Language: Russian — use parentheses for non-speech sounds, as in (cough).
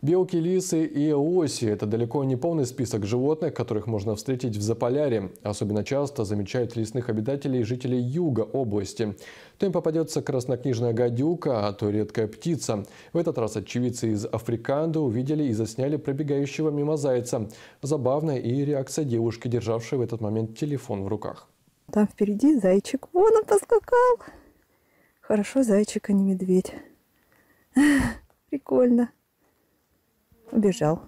Белки, лисы и оси – это далеко не полный список животных, которых можно встретить в Заполярье. Особенно часто замечают лесных обитателей жителей юга области. То им попадется краснокнижная гадюка, а то редкая птица. В этот раз очевидцы из Африканды увидели и засняли пробегающего мимо зайца. Забавная и реакция девушки, державшей в этот момент телефон в руках. Там впереди зайчик. Вон он поскакал. Хорошо, зайчик, а не медведь. (laughs) Прикольно убежал.